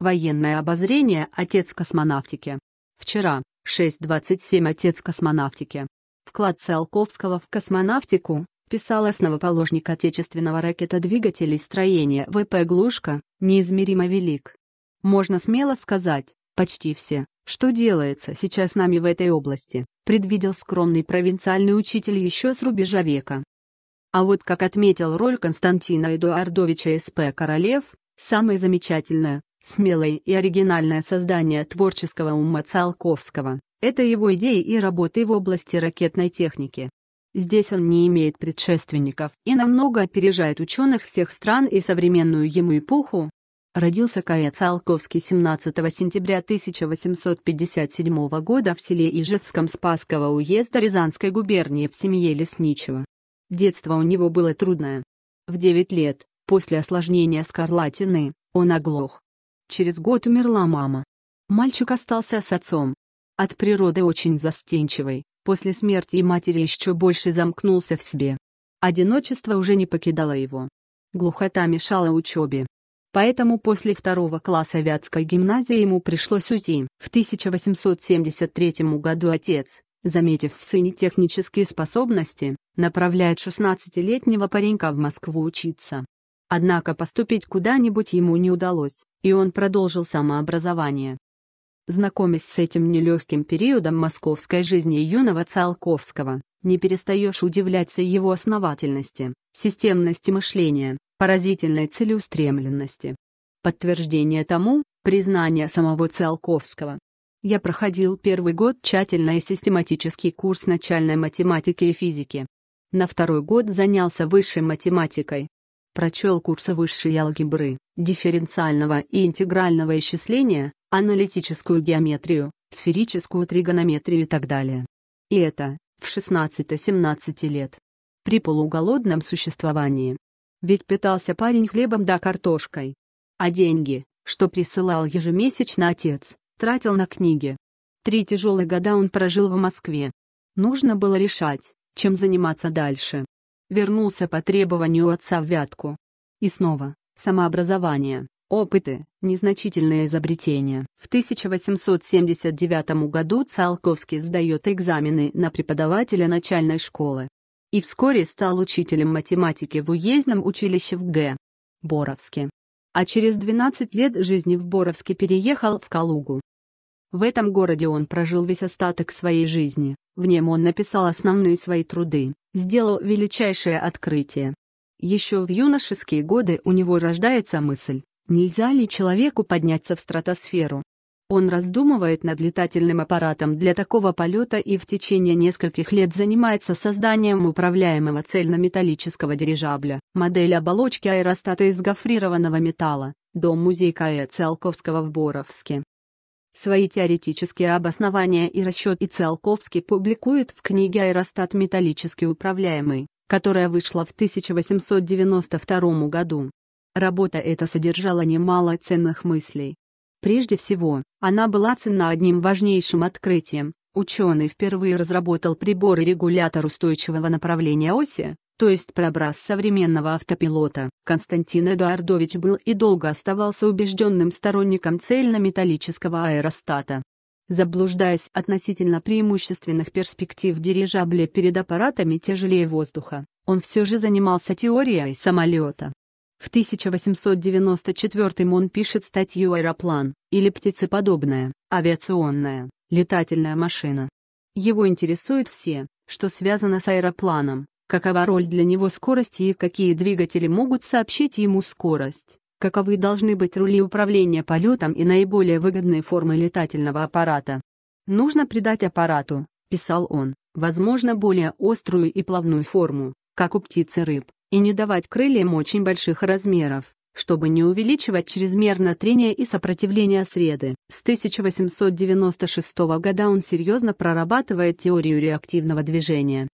Военное обозрение «Отец космонавтики». Вчера, 6.27 «Отец космонавтики». Вклад Циолковского в космонавтику, писал основоположник отечественного ракетодвигателей строения ВП «Глушка», неизмеримо велик. Можно смело сказать, почти все, что делается сейчас нами в этой области, предвидел скромный провинциальный учитель еще с рубежа века. А вот как отметил роль Константина Эдуардовича СП Королев, самое замечательное, смелое и оригинальное создание творческого ума Циолковского. Это его идеи и работы в области ракетной техники. Здесь он не имеет предшественников и намного опережает ученых всех стран и современную ему эпоху. Родился Кая э Циолковский 17 сентября 1857 года в селе Ижевском Спасского уезда Рязанской губернии в семье Лесничего. Детство у него было трудное. В 9 лет, после осложнения скарлатины, он оглох. Через год умерла мама. Мальчик остался с отцом. От природы очень застенчивый, после смерти матери еще больше замкнулся в себе. Одиночество уже не покидало его. Глухота мешала учебе. Поэтому после второго класса Вятской гимназии ему пришлось уйти. В 1873 году отец, заметив в сыне технические способности, направляет 16-летнего паренька в Москву учиться. Однако поступить куда-нибудь ему не удалось и он продолжил самообразование. Знакомясь с этим нелегким периодом московской жизни юного Циолковского, не перестаешь удивляться его основательности, системности мышления, поразительной целеустремленности. Подтверждение тому – признание самого Циолковского. Я проходил первый год тщательно и систематический курс начальной математики и физики. На второй год занялся высшей математикой, прочел курсы высшей алгебры, дифференциального и интегрального исчисления, аналитическую геометрию, сферическую тригонометрию и так далее. И это, в 16-17 лет. При полуголодном существовании. Ведь питался парень хлебом да картошкой. А деньги, что присылал ежемесячно отец, тратил на книги. Три тяжелые года он прожил в Москве. Нужно было решать, чем заниматься дальше вернулся по требованию отца в Вятку. И снова, самообразование, опыты, незначительные изобретения. В 1879 году Циолковский сдает экзамены на преподавателя начальной школы. И вскоре стал учителем математики в уездном училище в Г. Боровске. А через 12 лет жизни в Боровске переехал в Калугу. В этом городе он прожил весь остаток своей жизни, в нем он написал основные свои труды, сделал величайшее открытие. Еще в юношеские годы у него рождается мысль, нельзя ли человеку подняться в стратосферу. Он раздумывает над летательным аппаратом для такого полета и в течение нескольких лет занимается созданием управляемого цельнометаллического дирижабля, модель оболочки аэростата из гофрированного металла, дом-музей К.Э. Циолковского в Боровске. Свои теоретические обоснования и расчет и Циолковский публикует в книге «Аэростат металлически управляемый», которая вышла в 1892 году. Работа эта содержала немало ценных мыслей. Прежде всего, она была ценна одним важнейшим открытием. Ученый впервые разработал прибор и регулятор устойчивого направления оси, то есть проброс современного автопилота. Константин Эдуардович был и долго оставался убежденным сторонником цельнометаллического аэростата. Заблуждаясь относительно преимущественных перспектив дирижабля перед аппаратами тяжелее воздуха, он все же занимался теорией самолета. В 1894 он пишет статью «Аэроплан» или «Птицеподобная, авиационная, летательная машина». Его интересует все, что связано с аэропланом, какова роль для него скорости и какие двигатели могут сообщить ему скорость, каковы должны быть рули управления полетом и наиболее выгодные формы летательного аппарата. «Нужно придать аппарату», — писал он, — «возможно, более острую и плавную форму, как у птицы рыб, и не давать крыльям очень больших размеров, чтобы не увеличивать чрезмерно трение и сопротивление среды. С 1896 года он серьезно прорабатывает теорию реактивного движения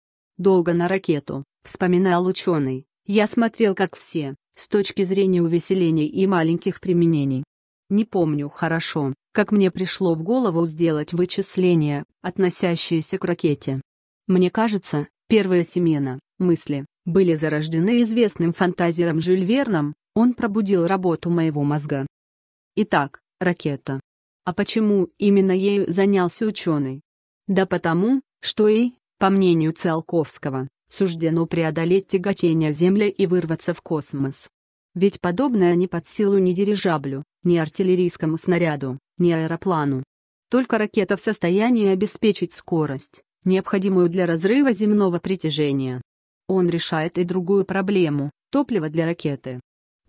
долго на ракету, вспоминал ученый, я смотрел как все, с точки зрения увеселений и маленьких применений. Не помню хорошо, как мне пришло в голову сделать вычисления, относящиеся к ракете. Мне кажется, первые семена, мысли, были зарождены известным фантазером Жюль Верном, он пробудил работу моего мозга. Итак, ракета. А почему именно ею занялся ученый? Да потому, что и по мнению Циолковского, суждено преодолеть тяготение Земли и вырваться в космос. Ведь подобное не под силу ни дирижаблю, ни артиллерийскому снаряду, ни аэроплану. Только ракета в состоянии обеспечить скорость, необходимую для разрыва земного притяжения. Он решает и другую проблему – топливо для ракеты.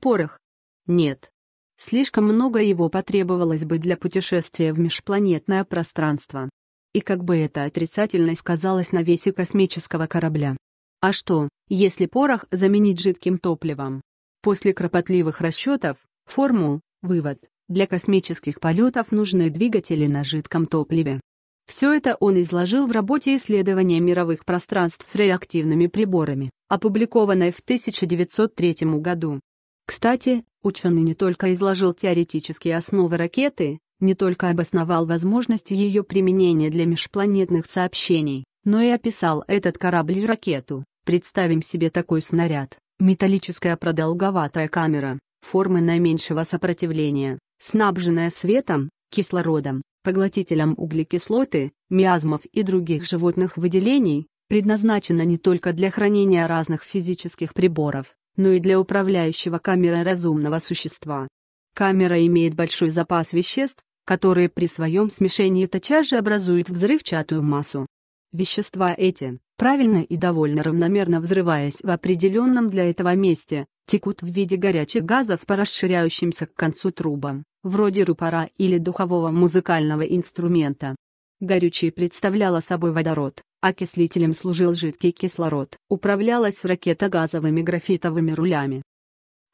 Порох? Нет. Слишком много его потребовалось бы для путешествия в межпланетное пространство, и как бы это отрицательно сказалось на весе космического корабля. А что, если порох заменить жидким топливом? После кропотливых расчетов, формул, вывод, для космических полетов нужны двигатели на жидком топливе. Все это он изложил в работе исследования мировых пространств реактивными приборами, опубликованной в 1903 году. Кстати, ученый не только изложил теоретические основы ракеты, не только обосновал возможность ее применения для межпланетных сообщений, но и описал этот корабль и ракету. Представим себе такой снаряд, металлическая продолговатая камера, формы наименьшего сопротивления, снабженная светом, кислородом, поглотителем углекислоты, миазмов и других животных выделений, предназначена не только для хранения разных физических приборов, но и для управляющего камерой разумного существа. Камера имеет большой запас веществ, которые при своем смешении тотчас же образуют взрывчатую массу. Вещества эти, правильно и довольно равномерно взрываясь в определенном для этого месте, текут в виде горячих газов по расширяющимся к концу трубам, вроде рупора или духового музыкального инструмента. Горючее представляла собой водород, окислителем служил жидкий кислород. Управлялась ракета газовыми графитовыми рулями.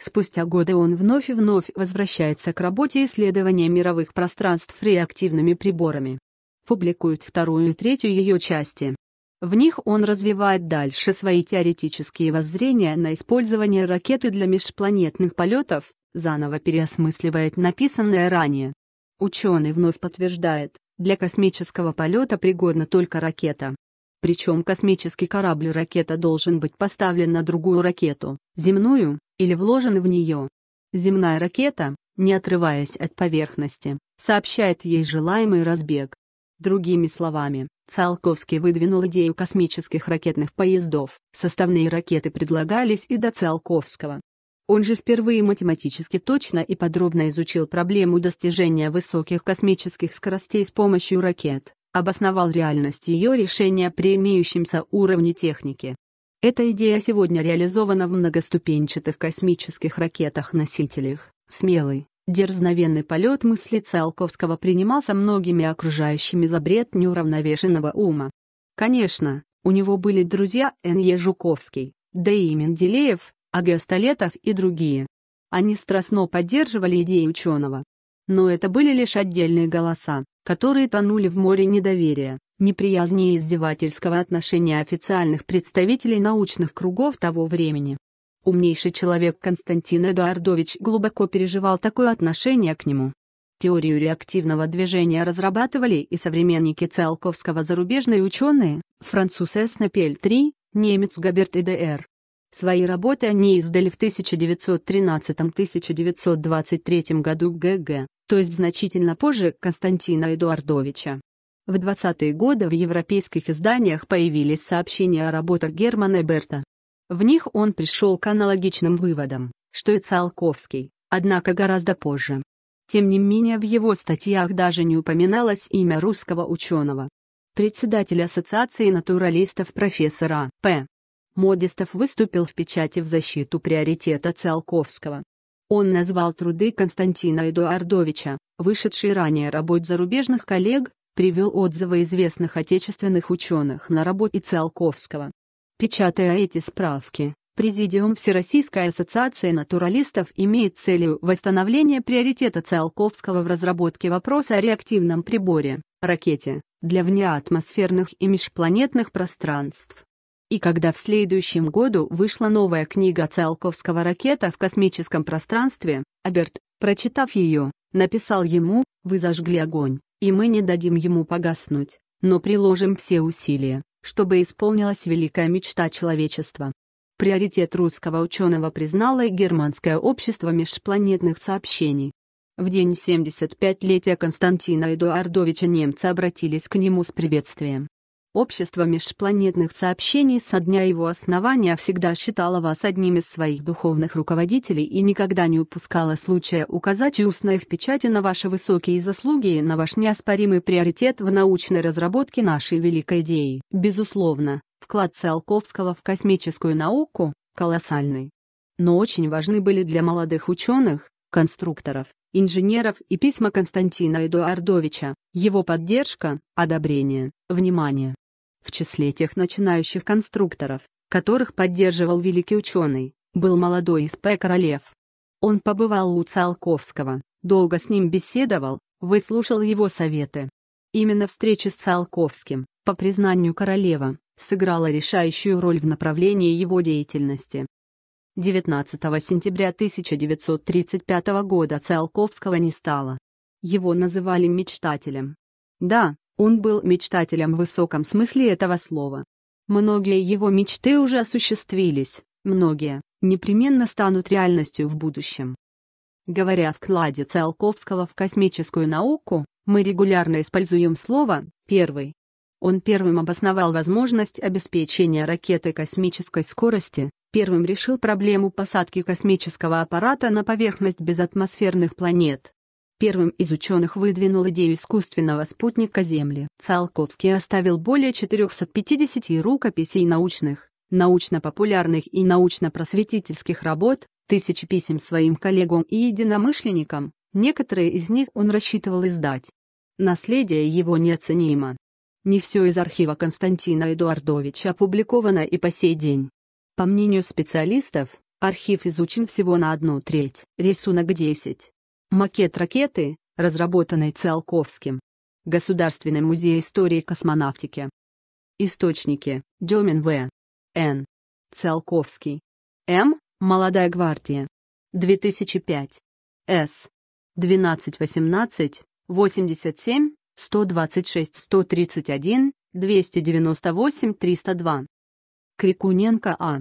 Спустя годы он вновь и вновь возвращается к работе исследования мировых пространств реактивными приборами. Публикует вторую и третью ее части. В них он развивает дальше свои теоретические воззрения на использование ракеты для межпланетных полетов, заново переосмысливает написанное ранее. Ученый вновь подтверждает, для космического полета пригодна только ракета. Причем космический корабль-ракета должен быть поставлен на другую ракету, земную, или вложен в нее. Земная ракета, не отрываясь от поверхности, сообщает ей желаемый разбег. Другими словами, Циолковский выдвинул идею космических ракетных поездов, составные ракеты предлагались и до Циолковского. Он же впервые математически точно и подробно изучил проблему достижения высоких космических скоростей с помощью ракет, обосновал реальность ее решения при имеющемся уровне техники, эта идея сегодня реализована в многоступенчатых космических ракетах-носителях. Смелый, дерзновенный полет мысли Циолковского принимался многими окружающими за бред неуравновешенного ума. Конечно, у него были друзья Н.Е. Жуковский, да и Менделеев, Агиостолетов и другие. Они страстно поддерживали идеи ученого. Но это были лишь отдельные голоса, которые тонули в море недоверия, неприязни и издевательского отношения официальных представителей научных кругов того времени. Умнейший человек Константин Эдуардович глубоко переживал такое отношение к нему. Теорию реактивного движения разрабатывали и современники Циолковского зарубежные ученые, француз Эснепель-3, немец Габерт и Д.Р. Свои работы они а издали в 1913-1923 году ГГ, то есть значительно позже Константина Эдуардовича. В 20-е годы в европейских изданиях появились сообщения о работах Германа Берта. В них он пришел к аналогичным выводам, что и Циолковский, однако гораздо позже. Тем не менее в его статьях даже не упоминалось имя русского ученого. Председатель Ассоциации натуралистов профессора а П. Модистов выступил в печати в защиту приоритета Циолковского. Он назвал труды Константина Эдуардовича, вышедшие ранее работ зарубежных коллег, привел отзывы известных отечественных ученых на работе Циолковского. Печатая эти справки, Президиум Всероссийской ассоциации натуралистов имеет целью восстановления приоритета Циолковского в разработке вопроса о реактивном приборе, ракете, для внеатмосферных и межпланетных пространств и когда в следующем году вышла новая книга Циолковского «Ракета в космическом пространстве», Аберт, прочитав ее, написал ему «Вы зажгли огонь, и мы не дадим ему погаснуть, но приложим все усилия, чтобы исполнилась великая мечта человечества». Приоритет русского ученого признало и Германское общество межпланетных сообщений. В день 75-летия Константина Эдуардовича немцы обратились к нему с приветствием. Общество межпланетных сообщений со дня его основания всегда считало вас одним из своих духовных руководителей и никогда не упускало случая указать устное в печати на ваши высокие заслуги и на ваш неоспоримый приоритет в научной разработке нашей великой идеи. Безусловно, вклад Циолковского в космическую науку колоссальный. Но очень важны были для молодых ученых, конструкторов, инженеров и письма Константина Эдуардовича, его поддержка, одобрение, внимание. В числе тех начинающих конструкторов, которых поддерживал великий ученый, был молодой СП Королев. Он побывал у Циолковского, долго с ним беседовал, выслушал его советы. Именно встреча с Циолковским, по признанию королева, сыграла решающую роль в направлении его деятельности. 19 сентября 1935 года Циолковского не стало. Его называли мечтателем. Да, он был мечтателем в высоком смысле этого слова. Многие его мечты уже осуществились, многие непременно станут реальностью в будущем. Говоря о вкладе Циолковского в космическую науку, мы регулярно используем слово «первый». Он первым обосновал возможность обеспечения ракетой космической скорости, первым решил проблему посадки космического аппарата на поверхность безатмосферных планет. Первым из ученых выдвинул идею искусственного спутника Земли. Циолковский оставил более 450 рукописей научных, научно-популярных и научно-просветительских работ, тысячи писем своим коллегам и единомышленникам, некоторые из них он рассчитывал издать. Наследие его неоценимо. Не все из архива Константина Эдуардовича опубликовано и по сей день. По мнению специалистов, архив изучен всего на одну треть, рисунок 10. Макет ракеты, разработанный Циолковским. Государственный музей истории космонавтики. Источники. Демин В. Н. Циолковский. М. Молодая гвардия. 2005. С. 1218 87 126 131 298 302. Крикуненко А.